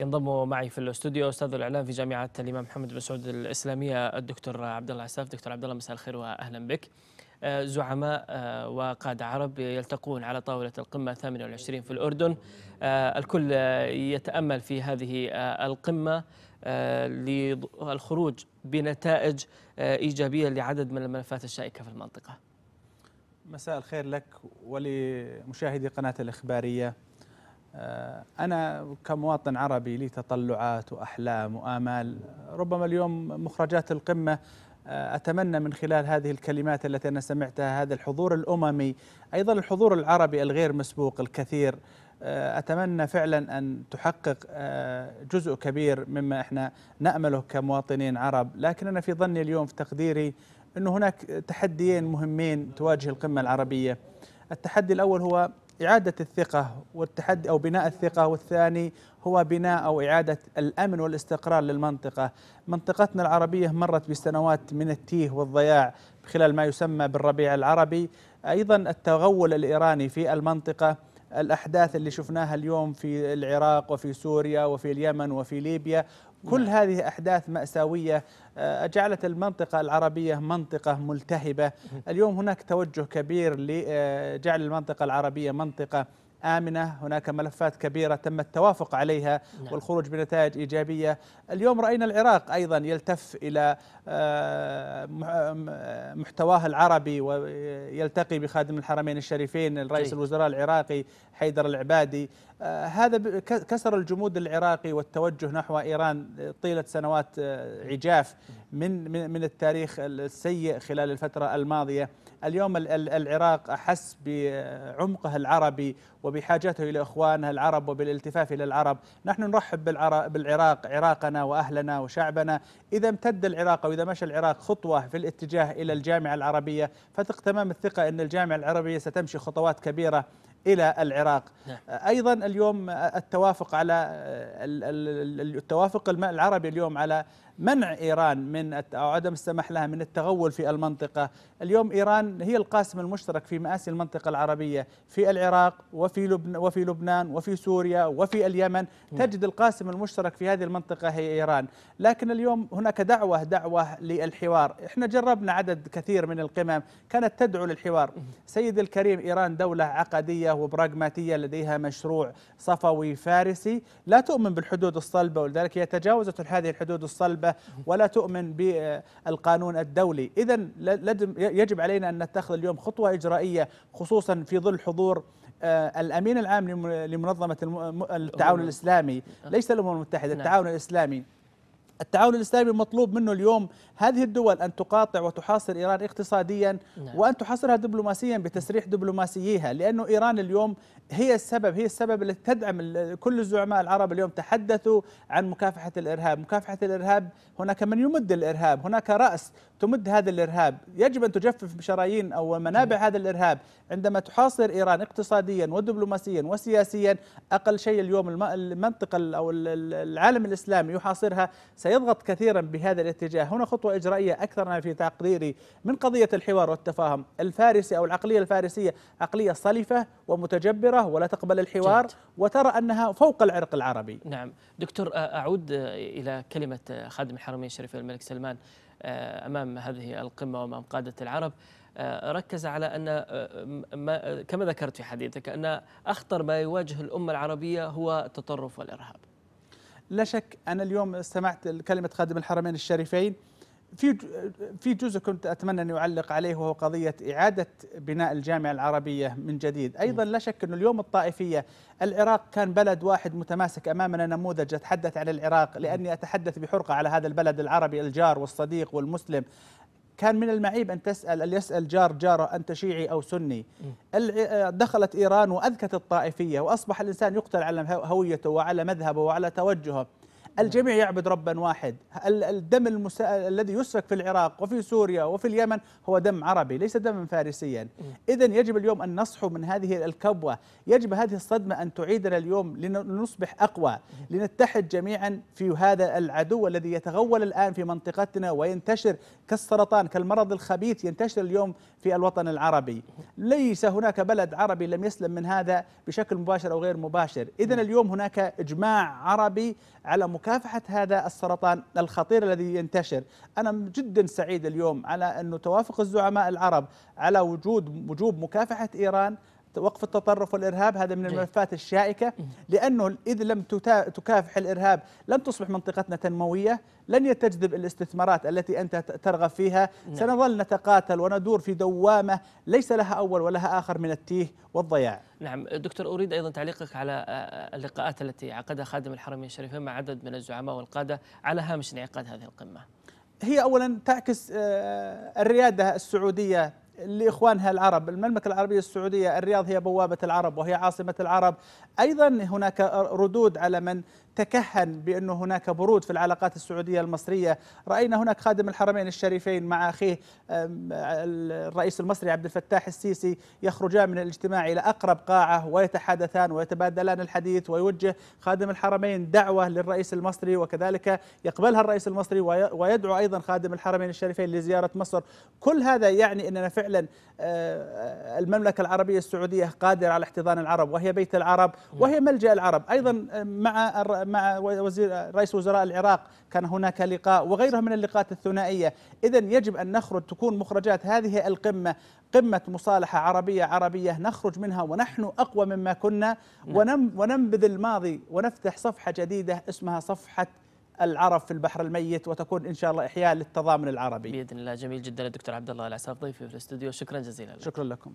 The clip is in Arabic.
ينضم معي في الاستوديو استاذ الاعلام في جامعه الامام محمد بن سعود الاسلاميه الدكتور عبد الله عساف دكتور عبد الله مساء الخير واهلا بك آه، زعماء آه، وقادة عرب يلتقون على طاولة القمة 28 في الأردن آه، الكل يتأمل في هذه القمة للخروج بنتائج إيجابية لعدد من الملفات الشائكة في المنطقة مساء الخير لك ولمشاهدي قناة الإخبارية آه، أنا كمواطن عربي لي تطلعات وأحلام وآمال ربما اليوم مخرجات القمة آه، أتمنى من خلال هذه الكلمات التي أنا سمعتها هذا الحضور الأممي أيضا الحضور العربي الغير مسبوق الكثير آه، أتمنى فعلا أن تحقق جزء كبير مما إحنا نأمله كمواطنين عرب لكن أنا في ظني اليوم في تقديري أن هناك تحديين مهمين تواجه القمة العربية التحدي الأول هو إعادة الثقة والتحدي أو بناء الثقة والثاني هو بناء أو إعادة الأمن والاستقرار للمنطقة منطقتنا العربية مرت بسنوات من التيه والضياع خلال ما يسمى بالربيع العربي أيضا التغول الإيراني في المنطقة الأحداث اللي شفناها اليوم في العراق وفي سوريا وفي اليمن وفي ليبيا كل نعم. هذه أحداث مأساوية آه، جعلت المنطقة العربية منطقة ملتهبة اليوم هناك توجه كبير لجعل آه، المنطقة العربية منطقة آمنة هناك ملفات كبيرة تم التوافق عليها نعم. والخروج بنتائج إيجابية اليوم رأينا العراق أيضا يلتف إلى آه، آه، محتواه العربي ويلتقي بخادم الحرمين الشريفين الرئيس جي. الوزراء العراقي حيدر العبادي آه، هذا كسر الجمود العراقي والتوجه نحو إيران طيلة سنوات عجاف نعم. من من التاريخ السيء خلال الفترة الماضية اليوم العراق أحس بعمقه العربي وبحاجته إلى إخوانه العرب وبالالتفاف إلى العرب نحن نرحب بالعراق عراقنا وأهلنا وشعبنا إذا امتد العراق وإذا مشى العراق خطوة في الاتجاه إلى الجامعة العربية فتق تمام الثقة أن الجامعة العربية ستمشي خطوات كبيرة الى العراق نعم. ايضا اليوم التوافق على التوافق العربي اليوم على منع إيران من أو عدم السماح لها من التغول في المنطقة اليوم إيران هي القاسم المشترك في مآسي المنطقة العربية في العراق وفي لبنان وفي لبنان وفي سوريا وفي اليمن نعم. تجد القاسم المشترك في هذه المنطقة هي إيران لكن اليوم هناك دعوة دعوة للحوار احنا جربنا عدد كثير من القمم كانت تدعو للحوار سيد الكريم إيران دولة عقدية وبراغماتية لديها مشروع صفوي فارسي لا تؤمن بالحدود الصلبة ولذلك هي تجاوزت هذه الحدود الصلبة المحبة ولا تؤمن بالقانون الدولي إذا يجب علينا أن نتخذ اليوم خطوة إجرائية خصوصا في ظل حضور آه، الامين العام لمنظمه التعاون الاسلامي آه. ليس الامم المتحده نعم. التعاون الاسلامي التعاون الإسلامي مطلوب منه اليوم هذه الدول أن تقاطع وتحاصر إيران اقتصاديا نعم. وأن تحاصرها دبلوماسيا بتسريح دبلوماسييها لأنه إيران اليوم هي السبب هي السبب التي تدعم كل الزعماء العرب اليوم تحدثوا عن مكافحة الإرهاب مكافحة الإرهاب هناك من يمد الإرهاب هناك رأس تمد هذا الإرهاب يجب أن تجفف بشرايين أو منابع هذا الإرهاب عندما تحاصر إيران اقتصاديا ودبلوماسيا وسياسيا أقل شيء اليوم المنطقة أو العالم الإسلامي يحاصرها سي يضغط كثيرا بهذا الاتجاه هنا خطوة إجرائية أكثر في تقديري من قضية الحوار والتفاهم الفارسي أو العقلية الفارسية عقلية صلفة ومتجبرة ولا تقبل الحوار جد. وترى أنها فوق العرق العربي نعم دكتور أعود إلى كلمة خادم الحرمين الشريف الملك سلمان أمام هذه القمة وأمام قادة العرب ركز على أن ما كما ذكرت في حديثك أن أخطر ما يواجه الأمة العربية هو التطرف والإرهاب لا شك أنا اليوم استمعت لكلمه خادم الحرمين الشريفين في في جزء كنت اتمنى ان اعلق عليه وهو قضيه اعاده بناء الجامعه العربيه من جديد، ايضا لا شك انه اليوم الطائفيه العراق كان بلد واحد متماسك امامنا نموذج اتحدث عن العراق لاني اتحدث بحرقه على هذا البلد العربي الجار والصديق والمسلم كان من المعيب أن تسأل أن يسأل جار جاره أنت شيعي أو سني آه، دخلت إيران وأذكت الطائفية وأصبح الإنسان يقتل على هويته وعلى مذهبه وعلى توجهه الجميع يعبد ربا واحد الدم المسا... الذي يسفك في العراق وفي سوريا وفي اليمن هو دم عربي ليس دما فارسيا إذا يجب اليوم أن نصحو من هذه الكبوة يجب هذه الصدمة أن تعيدنا اليوم لنصبح أقوى لنتحد جميعا في هذا العدو الذي يتغول الآن في منطقتنا وينتشر كالسرطان كالمرض الخبيث ينتشر اليوم في الوطن العربي ليس هناك بلد عربي لم يسلم من هذا بشكل مباشر أو غير مباشر إذا اليوم هناك إجماع عربي على مكافحة مكافحة هذا السرطان الخطير الذي ينتشر أنا جدا سعيد اليوم على أن توافق الزعماء العرب على وجود وجوب مكافحة إيران وقف التطرف والإرهاب هذا من الملفات الشائكة لأنه إذا لم تكافح الإرهاب لن تصبح منطقتنا تنموية لن تجذب الاستثمارات التي أنت ترغب فيها نعم. سنظل نتقاتل وندور في دوامة ليس لها أول ولها آخر من التيه والضياع نعم دكتور أريد أيضا تعليقك على آه، آه، اللقاءات التي عقدها خادم الحرمين الشريفين مع عدد من الزعماء والقادة على هامش انعقاد هذه القمة هي أولا تعكس آه، الريادة السعودية لاخوانها العرب، المملكه العربيه السعوديه، الرياض هي بوابه العرب وهي عاصمه العرب، ايضا هناك ردود على من تكهن بأن هناك برود في العلاقات السعودية المصرية رأينا هناك خادم الحرمين الشريفين مع أخيه الرئيس المصري عبد الفتاح السيسي يخرجان من الاجتماع إلى أقرب قاعة ويتحدثان ويتبادلان الحديث ويوجه خادم الحرمين دعوة للرئيس المصري وكذلك يقبلها الرئيس المصري ويدعو أيضا خادم الحرمين الشريفين لزيارة مصر كل هذا يعني أننا فعلا آه، المملكة العربية السعودية قادرة على احتضان العرب وهي بيت العرب وهي ملجأ العرب أيضا آه، مع مع وزير رئيس وزراء العراق كان هناك لقاء وغيرها من اللقاءات الثنائية إذا يجب أن نخرج تكون مخرجات هذه القمة قمة مصالحة عربية عربية نخرج منها ونحن أقوى مما كنا نعم. وننبذ الماضي ونفتح صفحة جديدة اسمها صفحة العرب في البحر الميت وتكون ان شاء الله احياء للتضامن العربي. باذن الله جميل جدا الدكتور عبد الله العساف ضيفي في الاستوديو شكرا جزيلا لك. شكرا لكم.